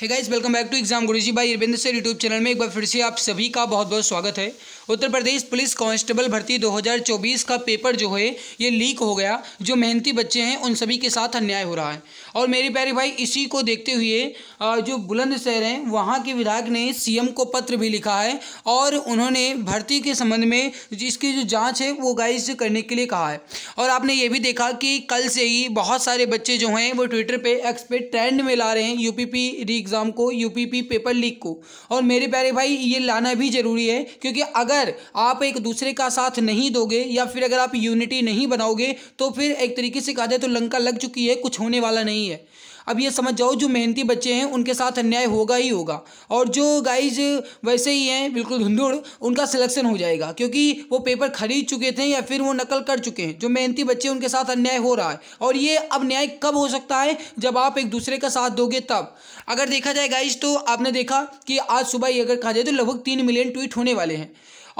hey guys welcome back to exam Guruji भाई Ravindra sir YouTube channel में एक बार फिर से आप सभी का बहुत बहुत स्वागत है उत्तर प्रदेश पुलिस कांस्टेबल भर्ती 2024 का पेपर जो है ये लीक हो गया जो मेहनती बच्चे हैं उन सभी के साथ अन्याय हो रहा है और मेरे प्यारे भाई इसी को देखते हुए जो बुलंदशहर हैं वहाँ के विधायक ने सीएम को पत्र भी लिखा है और उन्होंने भर्ती के संबंध में जिसकी जो जाँच है वो गाइज करने के लिए कहा है और आपने ये भी देखा कि कल से ही बहुत सारे बच्चे जो हैं वो ट्विटर पर एक्स पे ट्रेंड में ला रहे हैं यू री एग्ज़ाम को यू पेपर लीक को और मेरे प्यारे भाई ये लाना भी ज़रूरी है क्योंकि अगर आप एक दूसरे का साथ नहीं दोगे या फिर अगर आप यूनिटी नहीं बनाओगे तो फिर एक तरीके से कहा जाए तो लंका लग चुकी है कुछ होने वाला नहीं नहीं है अब ये समझ जाओ जो मेहनती बच्चे हैं उनके साथ अन्याय होगा ही होगा और जो गाइज वैसे ही हैं बिल्कुल धुंधुड़ उनका सिलेक्शन हो जाएगा क्योंकि वो पेपर खरीद चुके थे या फिर वो नकल कर चुके हैं जो मेहनती बच्चे उनके साथ अन्याय हो रहा है और ये अब न्याय कब हो सकता है जब आप एक दूसरे का साथ दोगे तब अगर देखा जाए गाइज तो आपने देखा कि आज सुबह ही अगर कहा जाए तो लगभग तीन मिलियन ट्वीट होने वाले हैं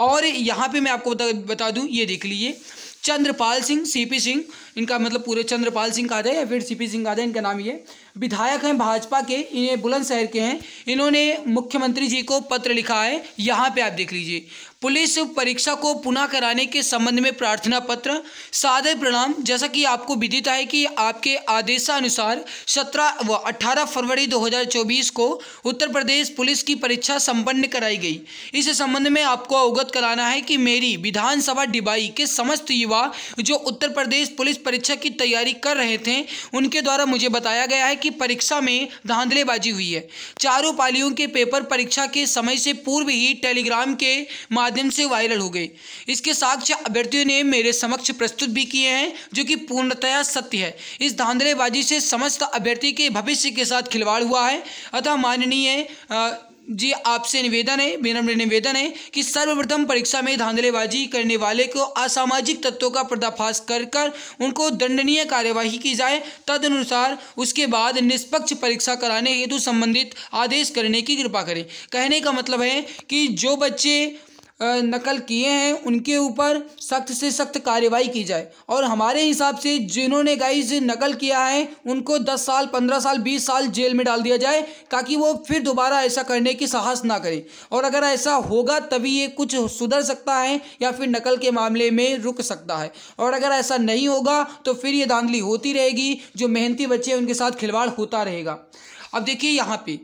और यहाँ पे मैं आपको बता बता दूँ ये देख लीजिए चंद्रपाल सिंह सीपी सिंह इनका मतलब पूरे चंद्रपाल सिंह कहा जाए या फिर सीपी सिंह कहा जाए इनका नाम ये विधायक हैं भाजपा के इन्हें बुलंदशहर के हैं इन्होंने मुख्यमंत्री जी को पत्र लिखा है यहाँ पे आप देख लीजिए पुलिस परीक्षा को पुनः कराने के संबंध में प्रार्थना पत्र सादर प्रणाम जैसा कि आपको विदित है कि आपके आदेशानुसार 17 व 18 फरवरी 2024 को उत्तर प्रदेश पुलिस की परीक्षा संपन्न कराई गई इस संबंध में आपको अवगत कराना है कि मेरी विधानसभा डिबाई के समस्त युवा जो उत्तर प्रदेश पुलिस परीक्षा की तैयारी कर रहे थे उनके द्वारा मुझे बताया गया है कि परीक्षा में धांधलेबाजी हुई है चारों पालियों के पेपर परीक्षा के समय से पूर्व ही टेलीग्राम के माध्यम से वायरल हो गए इसके साक्ष्य अभ्यर्थियों ने मेरे समक्ष प्रस्तुत भी किए हैं जो कि पूर्णतया सत्य है इस धांधलेबाजी से समस्त अभ्यर्थी के भविष्य के साथ खिलवाड़ हुआ है अतः माननीय जी आपसे निवेदन है विनम्र निवेदन है कि सर्वप्रथम परीक्षा में धांधलेबाजी करने वाले को असामाजिक तत्वों का पर्दाफाश कर कर उनको दंडनीय कार्यवाही की जाए तदनुसार उसके बाद निष्पक्ष परीक्षा कराने हेतु संबंधित आदेश करने की कृपा करें कहने का मतलब है कि जो बच्चे नकल किए हैं उनके ऊपर सख्त से सख्त कार्रवाई की जाए और हमारे हिसाब से जिन्होंने गाइज नकल किया है उनको दस साल पंद्रह साल बीस साल जेल में डाल दिया जाए ताकि वो फिर दोबारा ऐसा करने की साहस ना करें और अगर ऐसा होगा तभी ये कुछ सुधर सकता है या फिर नकल के मामले में रुक सकता है और अगर ऐसा नहीं होगा तो फिर ये धांधली होती रहेगी जो मेहनती बच्चे हैं उनके साथ खिलवाड़ होता रहेगा अब देखिए यहाँ पर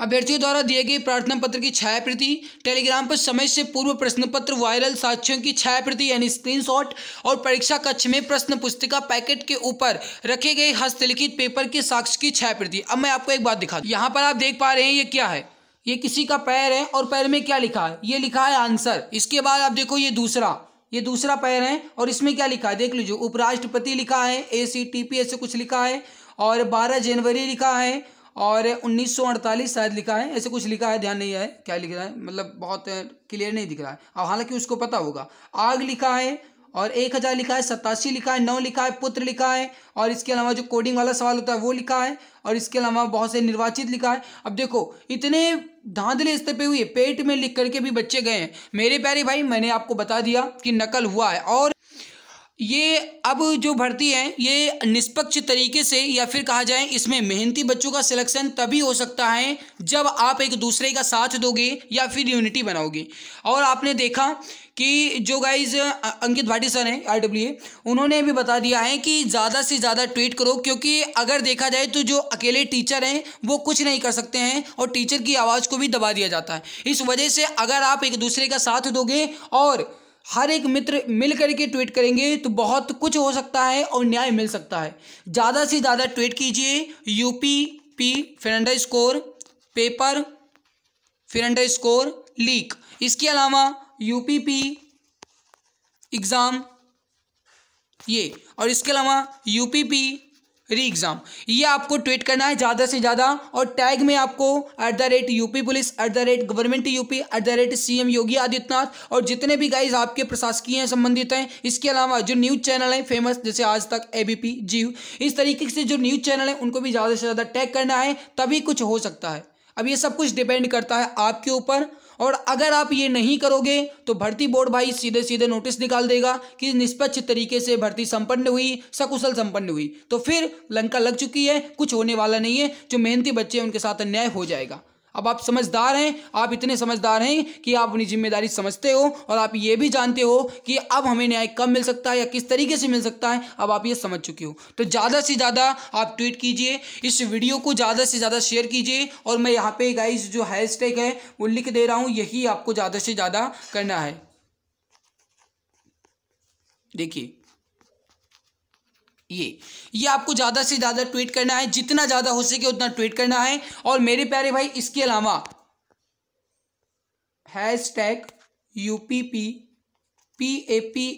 अभ्यर्थियों द्वारा दिए गए प्रार्थना पत्र की छाया प्रति टेलीग्राम पर समय से पूर्व प्रश्न पत्र वायरल साक्ष्यों की छाया प्रति यानी स्क्रीनशॉट और परीक्षा कक्ष में प्रश्न पुस्तिका पैकेट के ऊपर रखे गए हस्तलिखित पेपर के साक्ष्य की छाया प्रति अब मैं आपको एक बात दिखा यहाँ पर आप देख पा रहे हैं ये क्या है ये किसी का पैर है और पैर में क्या लिखा है ये लिखा है आंसर इसके बाद आप देखो ये दूसरा ये दूसरा पैर है और इसमें क्या लिखा है देख लीजिए उपराष्ट्रपति लिखा है ए सी टी पी ऐसे कुछ लिखा है और बारह जनवरी लिखा है और 1948 शायद लिखा है ऐसे कुछ लिखा है ध्यान नहीं है क्या लिख रहा है मतलब बहुत क्लियर नहीं दिख रहा है अब हालांकि उसको पता होगा आग लिखा है और एक हज़ार लिखा है सतासी लिखा है नौ लिखा है पुत्र लिखा है और इसके अलावा जो कोडिंग वाला सवाल होता है वो लिखा है और इसके अलावा बहुत से निर्वाचित लिखा है अब देखो इतने धांधले स्तर पे हुए पेट में लिख करके भी बच्चे गए हैं मेरे प्यारे भाई मैंने आपको बता दिया कि नकल हुआ है और ये अब जो भर्ती है ये निष्पक्ष तरीके से या फिर कहा जाए इसमें मेहनती बच्चों का सिलेक्शन तभी हो सकता है जब आप एक दूसरे का साथ दोगे या फिर यूनिटी बनाओगे और आपने देखा कि जो गाइज अंकित भाटी सर हैं आर डब्ल्यू उन्होंने भी बता दिया है कि ज़्यादा से ज़्यादा ट्वीट करो क्योंकि अगर देखा जाए तो जो अकेले टीचर हैं वो कुछ नहीं कर सकते हैं और टीचर की आवाज़ को भी दबा दिया जाता है इस वजह से अगर आप एक दूसरे का साथ दोगे और हर एक मित्र मिल करके ट्वीट करेंगे तो बहुत कुछ हो सकता है और न्याय मिल सकता है ज़्यादा से ज़्यादा ट्वीट कीजिए यूपी पी फिर स्कोर पेपर फिर स्कोर लीक इसके अलावा यूपी पी एग्ज़ाम ये और इसके अलावा यूपी पी री एग्ज़ाम ये आपको ट्वीट करना है ज़्यादा से ज़्यादा और टैग में आपको at the rate UP police at the rate government UP at the rate M Yogi Adityanath और जितने भी गाइज आपके प्रशासकीय संबंधित हैं इसके अलावा जो न्यूज़ चैनल हैं फेमस जैसे आज तक एबीपी जीव इस तरीके से जो न्यूज़ चैनल हैं उनको भी ज़्यादा से ज़्यादा टैग करना है तभी कुछ हो सकता है अब ये सब कुछ डिपेंड करता है आपके ऊपर और अगर आप ये नहीं करोगे तो भर्ती बोर्ड भाई सीधे सीधे नोटिस निकाल देगा कि निष्पक्ष तरीके से भर्ती संपन्न हुई सकुशल संपन्न हुई तो फिर लंका लग चुकी है कुछ होने वाला नहीं है जो मेहनती बच्चे उनके साथ अन्याय हो जाएगा अब आप समझदार हैं आप इतने समझदार हैं कि आप अपनी जिम्मेदारी समझते हो और आप ये भी जानते हो कि अब हमें न्याय कब मिल सकता है या किस तरीके से मिल सकता है अब आप ये समझ चुके हो तो ज़्यादा से ज़्यादा आप ट्वीट कीजिए इस वीडियो को ज़्यादा से ज़्यादा शेयर कीजिए और मैं यहाँ पे गाइज जो हैश है वो लिख दे रहा हूँ यही आपको ज़्यादा से ज़्यादा करना है देखिए ये ये आपको ज़्यादा से ज़्यादा ट्वीट करना है जितना ज़्यादा हो सके उतना ट्वीट करना है और मेरे प्यारे भाई इसके अलावा hashtag U P P P A P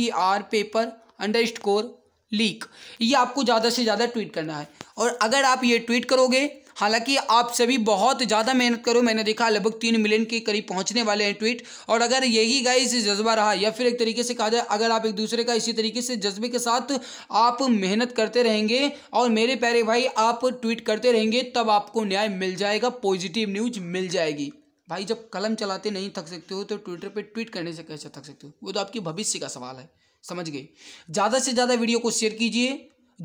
E R paper underscore leak ये आपको ज़्यादा से ज़्यादा ट्वीट करना है और अगर आप ये ट्वीट करोगे हालांकि आप सभी बहुत ज़्यादा मेहनत करो मैंने देखा लगभग तीन मिलियन के करीब पहुंचने वाले हैं ट्वीट और अगर यही गाइस जज्बा रहा या फिर एक तरीके से कहा जाए अगर आप एक दूसरे का इसी तरीके से जज्बे के साथ आप मेहनत करते रहेंगे और मेरे प्यारे भाई आप ट्वीट करते रहेंगे तब आपको न्याय मिल जाएगा पॉजिटिव न्यूज मिल जाएगी भाई जब कलम चलाते नहीं थक सकते हो तो ट्विटर पर ट्वीट करने से कैसे थक सकते हो वो तो आपकी भविष्य का सवाल है समझ गए ज़्यादा से ज़्यादा वीडियो को शेयर कीजिए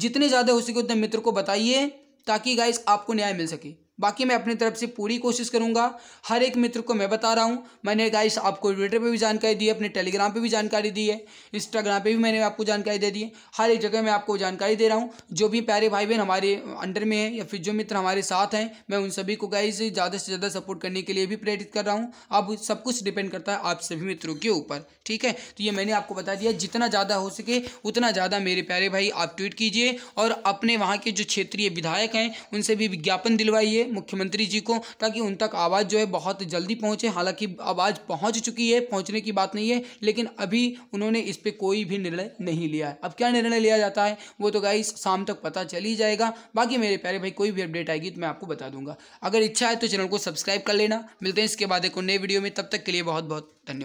जितने ज़्यादा हो सके उतने मित्र को बताइए ताकि गाइस आपको न्याय मिल सके बाकी मैं अपनी तरफ से पूरी कोशिश करूँगा हर एक मित्र को मैं बता रहा हूँ मैंने गाइस आपको ट्विटर पे भी जानकारी दी है अपने टेलीग्राम पे भी जानकारी दी है इंस्टाग्राम पे भी मैंने आपको जानकारी दे दी है हर एक जगह मैं आपको जानकारी दे रहा हूँ जो भी प्यारे भाई बहन हमारे अंडर में हैं या फिर जो मित्र हमारे साथ हैं मैं उन सभी को गाइस ज़्यादा से ज़्यादा सपोर्ट करने के लिए भी प्रेरित कर रहा हूँ अब सब कुछ डिपेंड करता है आप सभी मित्रों के ऊपर ठीक है तो ये मैंने आपको बता दिया जितना ज़्यादा हो सके उतना ज़्यादा मेरे प्यारे भाई आप ट्वीट कीजिए और अपने वहाँ के जो क्षेत्रीय विधायक हैं उनसे भी विज्ञापन दिलवाइए मुख्यमंत्री जी को ताकि उन तक आवाज़ जो है बहुत जल्दी पहुंचे हालांकि आवाज़ पहुंच चुकी है पहुंचने की बात नहीं है लेकिन अभी उन्होंने इस पर कोई भी निर्णय नहीं लिया है अब क्या निर्णय लिया जाता है वो तो गाई शाम तक पता चल ही जाएगा बाकी मेरे प्यारे भाई कोई भी अपडेट आएगी तो मैं आपको बता दूंगा अगर इच्छा है तो चैनल को सब्सक्राइब कर लेना मिलते हैं इसके बाद एक नए वीडियो में तब तक के लिए बहुत बहुत धन्यवाद